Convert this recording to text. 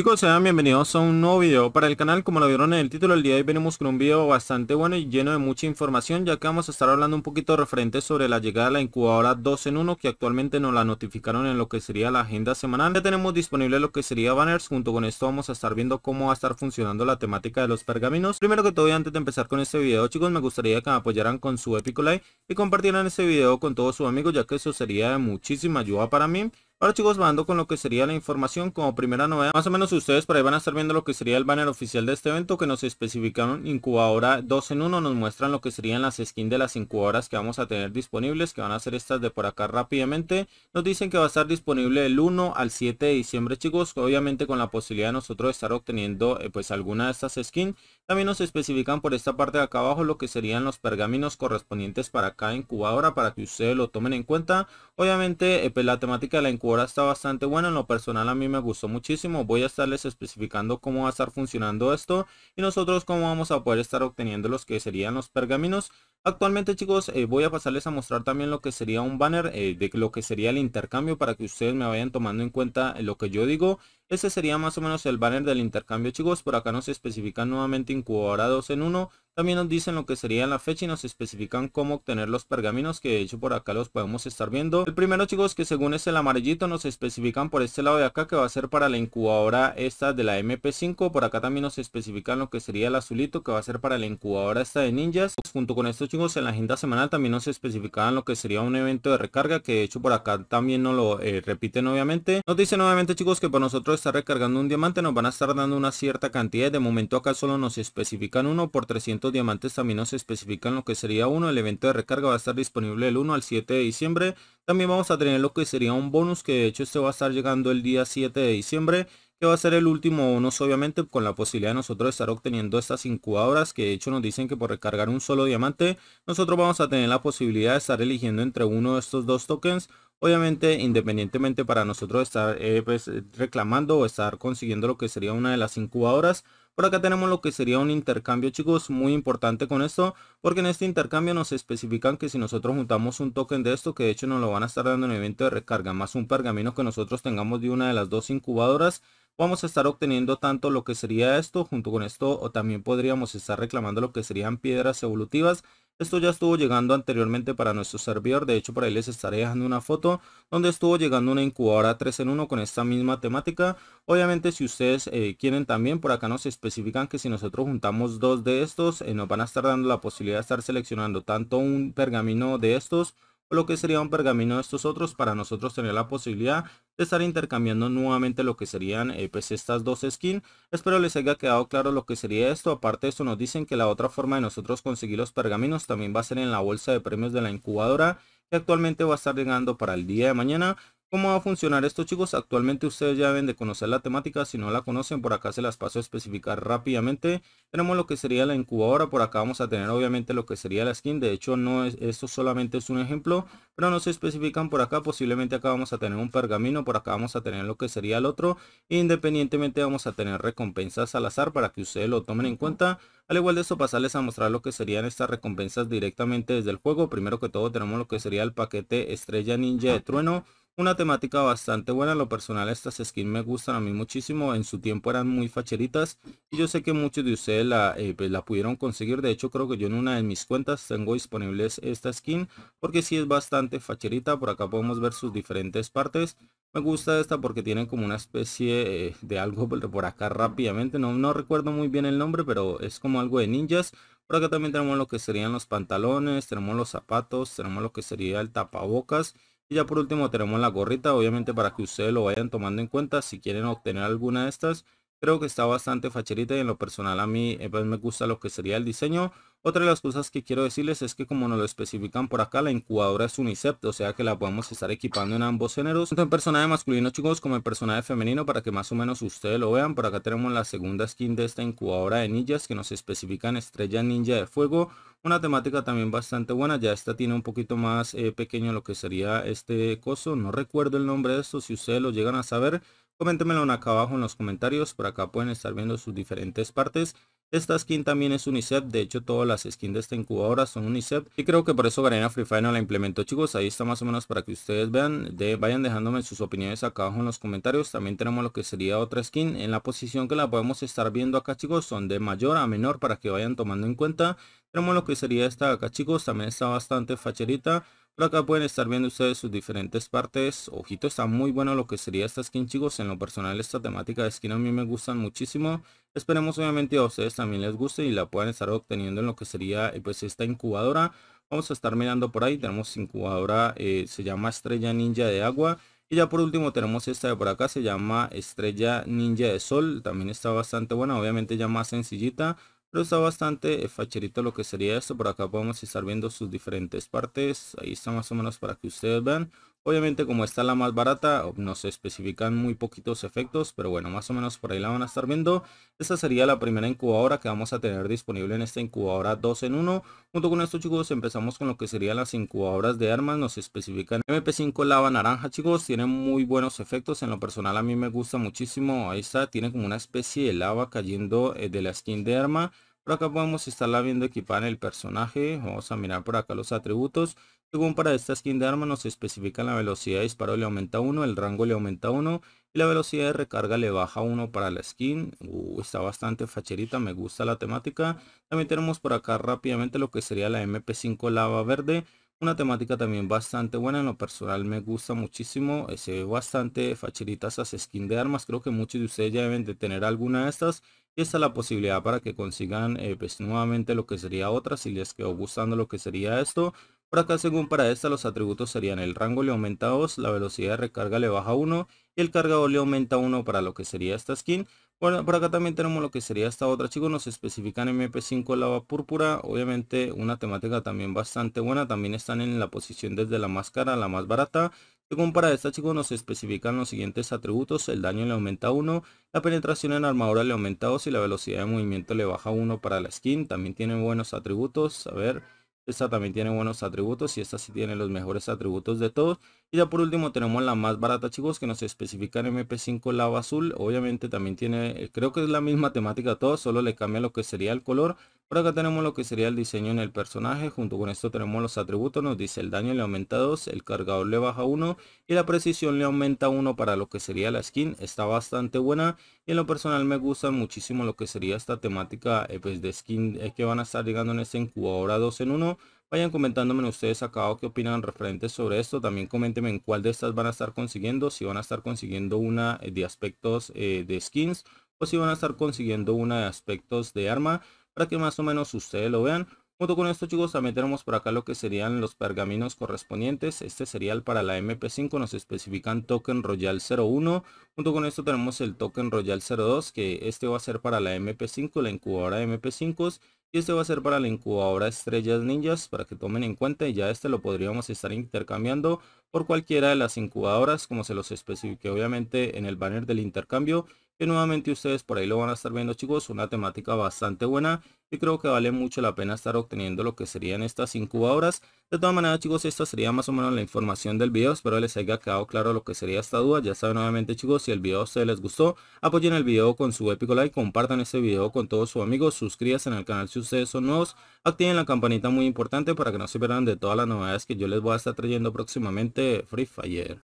Chicos, sean bienvenidos a un nuevo video para el canal, como lo vieron en el título, el día de hoy venimos con un video bastante bueno y lleno de mucha información, ya que vamos a estar hablando un poquito referente sobre la llegada de la incubadora 2 en 1, que actualmente nos la notificaron en lo que sería la agenda semanal, ya tenemos disponible lo que sería banners, junto con esto vamos a estar viendo cómo va a estar funcionando la temática de los pergaminos, primero que todo y antes de empezar con este video chicos, me gustaría que me apoyaran con su épico like y compartieran este video con todos sus amigos, ya que eso sería de muchísima ayuda para mí, Ahora chicos bajando con lo que sería la información como primera novedad Más o menos ustedes por ahí van a estar viendo lo que sería el banner oficial de este evento Que nos especificaron incubadora 2 en 1 Nos muestran lo que serían las skins de las incubadoras que vamos a tener disponibles Que van a ser estas de por acá rápidamente Nos dicen que va a estar disponible el 1 al 7 de diciembre chicos Obviamente con la posibilidad de nosotros estar obteniendo eh, pues alguna de estas skins También nos especifican por esta parte de acá abajo lo que serían los pergaminos correspondientes para cada incubadora Para que ustedes lo tomen en cuenta Obviamente eh, pues, la temática de la incubadora ahora está bastante bueno, en lo personal a mí me gustó muchísimo, voy a estarles especificando cómo va a estar funcionando esto y nosotros cómo vamos a poder estar obteniendo los que serían los pergaminos Actualmente chicos eh, voy a pasarles a mostrar también lo que sería un banner eh, de lo que sería el intercambio para que ustedes me vayan tomando en cuenta eh, lo que yo digo. Ese sería más o menos el banner del intercambio chicos. Por acá nos especifican nuevamente incubadora 2 en 1. También nos dicen lo que sería la fecha y nos especifican cómo obtener los pergaminos que de hecho por acá los podemos estar viendo. El primero chicos que según es el amarillito nos especifican por este lado de acá que va a ser para la incubadora esta de la MP5. Por acá también nos especifican lo que sería el azulito que va a ser para la incubadora esta de ninjas. Junto con estos chicos en la agenda semanal también nos especificaban lo que sería un evento de recarga, que de hecho por acá también no lo eh, repiten obviamente. Nos dice nuevamente chicos que para nosotros está recargando un diamante nos van a estar dando una cierta cantidad. De momento acá solo nos especifican uno por 300 diamantes también nos especifican lo que sería uno. El evento de recarga va a estar disponible el 1 al 7 de diciembre. También vamos a tener lo que sería un bonus que de hecho este va a estar llegando el día 7 de diciembre que va a ser el último bonus obviamente con la posibilidad de nosotros estar obteniendo estas incubadoras que de hecho nos dicen que por recargar un solo diamante nosotros vamos a tener la posibilidad de estar eligiendo entre uno de estos dos tokens obviamente independientemente para nosotros estar eh, pues, reclamando o estar consiguiendo lo que sería una de las incubadoras por acá tenemos lo que sería un intercambio chicos, muy importante con esto, porque en este intercambio nos especifican que si nosotros juntamos un token de esto, que de hecho nos lo van a estar dando en el evento de recarga, más un pergamino que nosotros tengamos de una de las dos incubadoras, vamos a estar obteniendo tanto lo que sería esto junto con esto o también podríamos estar reclamando lo que serían piedras evolutivas esto ya estuvo llegando anteriormente para nuestro servidor, de hecho por ahí les estaré dejando una foto donde estuvo llegando una incubadora 3 en 1 con esta misma temática. Obviamente si ustedes eh, quieren también, por acá nos especifican que si nosotros juntamos dos de estos, eh, nos van a estar dando la posibilidad de estar seleccionando tanto un pergamino de estos lo que sería un pergamino de estos otros para nosotros tener la posibilidad de estar intercambiando nuevamente lo que serían eh, pues estas dos skins. Espero les haya quedado claro lo que sería esto. Aparte de esto nos dicen que la otra forma de nosotros conseguir los pergaminos también va a ser en la bolsa de premios de la incubadora que actualmente va a estar llegando para el día de mañana. ¿Cómo va a funcionar esto chicos? Actualmente ustedes ya deben de conocer la temática, si no la conocen por acá se las paso a especificar rápidamente. Tenemos lo que sería la incubadora, por acá vamos a tener obviamente lo que sería la skin, de hecho no es, esto solamente es un ejemplo, pero no se especifican por acá, posiblemente acá vamos a tener un pergamino, por acá vamos a tener lo que sería el otro, independientemente vamos a tener recompensas al azar para que ustedes lo tomen en cuenta. Al igual de eso pasarles a mostrar lo que serían estas recompensas directamente desde el juego, primero que todo tenemos lo que sería el paquete estrella ninja de trueno, una temática bastante buena, lo personal estas skins me gustan a mí muchísimo, en su tiempo eran muy facheritas y yo sé que muchos de ustedes la, eh, pues, la pudieron conseguir, de hecho creo que yo en una de mis cuentas tengo disponibles esta skin porque sí es bastante facherita, por acá podemos ver sus diferentes partes, me gusta esta porque tiene como una especie eh, de algo por acá rápidamente. No, no recuerdo muy bien el nombre, pero es como algo de ninjas. Por acá también tenemos lo que serían los pantalones, tenemos los zapatos, tenemos lo que sería el tapabocas. Y ya por último tenemos la gorrita, obviamente para que ustedes lo vayan tomando en cuenta si quieren obtener alguna de estas. Creo que está bastante facherita y en lo personal a mí eh, pues, me gusta lo que sería el diseño. Otra de las cosas que quiero decirles es que como nos lo especifican por acá, la incubadora es unicept, o sea que la podemos estar equipando en ambos géneros, tanto en personaje masculino chicos como en personaje femenino para que más o menos ustedes lo vean. Por acá tenemos la segunda skin de esta incubadora de ninjas que nos especifican estrella ninja de fuego, una temática también bastante buena, ya esta tiene un poquito más eh, pequeño lo que sería este coso, no recuerdo el nombre de esto, si ustedes lo llegan a saber, coméntenmelo acá abajo en los comentarios, por acá pueden estar viendo sus diferentes partes esta skin también es unicep, de hecho todas las skins de esta incubadora son unicep y creo que por eso Garena Free Fire no la implementó chicos, ahí está más o menos para que ustedes vean, vayan dejándome sus opiniones acá abajo en los comentarios, también tenemos lo que sería otra skin, en la posición que la podemos estar viendo acá chicos son de mayor a menor para que vayan tomando en cuenta, tenemos lo que sería esta acá chicos, también está bastante facherita, acá pueden estar viendo ustedes sus diferentes partes. Ojito, está muy bueno lo que sería esta skin chicos, En lo personal, esta temática de skin a mí me gustan muchísimo. Esperemos obviamente a ustedes también les guste y la puedan estar obteniendo en lo que sería eh, pues esta incubadora. Vamos a estar mirando por ahí. Tenemos incubadora, eh, se llama Estrella Ninja de Agua. Y ya por último tenemos esta de por acá, se llama Estrella Ninja de Sol. También está bastante buena, obviamente ya más sencillita pero está bastante eh, facherito lo que sería esto por acá podemos estar viendo sus diferentes partes ahí está más o menos para que ustedes vean Obviamente como está la más barata, nos especifican muy poquitos efectos, pero bueno, más o menos por ahí la van a estar viendo. Esta sería la primera incubadora que vamos a tener disponible en esta incubadora 2 en 1. Junto con esto chicos empezamos con lo que serían las incubadoras de armas, nos especifican MP5 lava naranja chicos, tiene muy buenos efectos, en lo personal a mí me gusta muchísimo, ahí está, tiene como una especie de lava cayendo eh, de la skin de arma. Por acá podemos estarla viendo equipar en el personaje. Vamos a mirar por acá los atributos. Según para esta skin de arma nos especifica la velocidad de disparo le aumenta 1, el rango le aumenta 1 y la velocidad de recarga le baja 1 para la skin. Uh, está bastante facherita, me gusta la temática. También tenemos por acá rápidamente lo que sería la MP5 lava verde. Una temática también bastante buena, en lo personal me gusta muchísimo, eh, se ve bastante facherita esas skin de armas, creo que muchos de ustedes ya deben de tener alguna de estas y esta es la posibilidad para que consigan eh, pues, nuevamente lo que sería otra si les quedó gustando lo que sería esto por acá según para esta los atributos serían el rango le aumenta 2, la velocidad de recarga le baja 1 y el cargador le aumenta 1 para lo que sería esta skin. Bueno, por acá también tenemos lo que sería esta otra chicos, nos especifican MP5 lava púrpura, obviamente una temática también bastante buena, también están en la posición desde la más cara a la más barata. Según para esta chicos nos especifican los siguientes atributos, el daño le aumenta 1, la penetración en armadura le aumenta 2 y la velocidad de movimiento le baja 1 para la skin, también tienen buenos atributos, a ver... Esta también tiene buenos atributos y esta sí tiene los mejores atributos de todos. Y ya por último tenemos la más barata chicos que nos en MP5 Lava Azul. Obviamente también tiene, eh, creo que es la misma temática todo todos, solo le cambia lo que sería el color. Por acá tenemos lo que sería el diseño en el personaje, junto con esto tenemos los atributos, nos dice el daño le aumenta 2, el cargador le baja 1 y la precisión le aumenta 1 para lo que sería la skin, está bastante buena y en lo personal me gusta muchísimo lo que sería esta temática eh, pues de skin es eh, que van a estar llegando en este incubadora 2 en 1. Vayan comentándome ustedes acá qué opinan referentes sobre esto. También coméntenme en cuál de estas van a estar consiguiendo. Si van a estar consiguiendo una eh, de aspectos de skins o si van a estar consiguiendo una de aspectos de arma para que más o menos ustedes lo vean. Junto con esto chicos también tenemos por acá lo que serían los pergaminos correspondientes. Este sería el para la MP5, nos especifican token Royal 01. Junto con esto tenemos el token Royal 02 que este va a ser para la MP5, la incubadora de mp 5 Y este va a ser para la incubadora Estrellas Ninjas para que tomen en cuenta y ya este lo podríamos estar intercambiando por cualquiera de las incubadoras como se los especifique obviamente en el banner del intercambio que nuevamente ustedes por ahí lo van a estar viendo chicos, una temática bastante buena y creo que vale mucho la pena estar obteniendo lo que serían estas incubadoras. De todas maneras chicos, esta sería más o menos la información del video, espero les haya quedado claro lo que sería esta duda, ya saben nuevamente chicos, si el video a ustedes les gustó, apoyen el video con su épico like, compartan este video con todos sus amigos, suscríbanse en el canal si ustedes son nuevos, activen la campanita muy importante para que no se pierdan de todas las novedades que yo les voy a estar trayendo próximamente Free Fire.